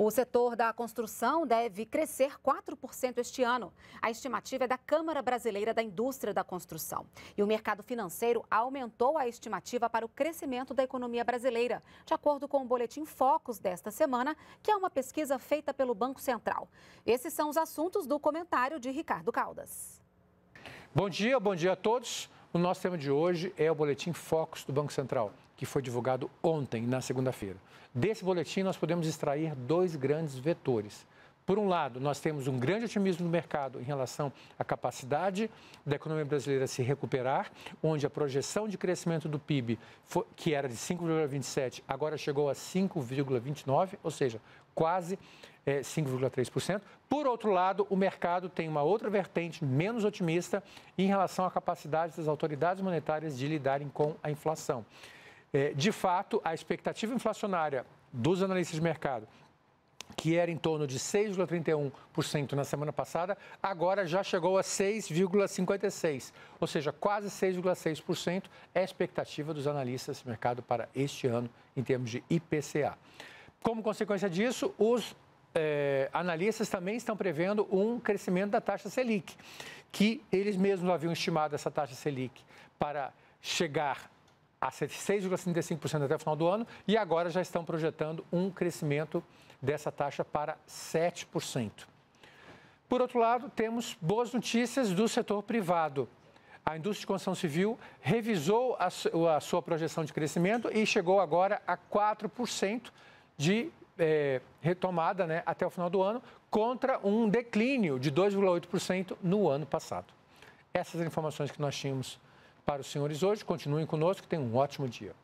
O setor da construção deve crescer 4% este ano. A estimativa é da Câmara Brasileira da Indústria da Construção. E o mercado financeiro aumentou a estimativa para o crescimento da economia brasileira, de acordo com o boletim Focos desta semana, que é uma pesquisa feita pelo Banco Central. Esses são os assuntos do comentário de Ricardo Caldas. Bom dia, bom dia a todos. O nosso tema de hoje é o boletim Focus do Banco Central, que foi divulgado ontem, na segunda-feira. Desse boletim, nós podemos extrair dois grandes vetores. Por um lado, nós temos um grande otimismo do mercado em relação à capacidade da economia brasileira se recuperar, onde a projeção de crescimento do PIB, foi, que era de 5,27, agora chegou a 5,29, ou seja, quase é, 5,3%. Por outro lado, o mercado tem uma outra vertente menos otimista em relação à capacidade das autoridades monetárias de lidarem com a inflação. É, de fato, a expectativa inflacionária dos analistas de mercado que era em torno de 6,31% na semana passada, agora já chegou a 6,56%, ou seja, quase 6,6% é a expectativa dos analistas de mercado para este ano em termos de IPCA. Como consequência disso, os eh, analistas também estão prevendo um crescimento da taxa Selic, que eles mesmos haviam estimado essa taxa Selic para chegar a 6,75% até o final do ano e agora já estão projetando um crescimento dessa taxa para 7%. Por outro lado, temos boas notícias do setor privado. A indústria de construção civil revisou a, sua projeção de crescimento e chegou agora a 4% de é, retomada né, até o final do ano, contra um declínio de 2,8% no ano passado. Essas informações que nós tínhamos para os senhores hoje. Continuem conosco, tenham um ótimo dia.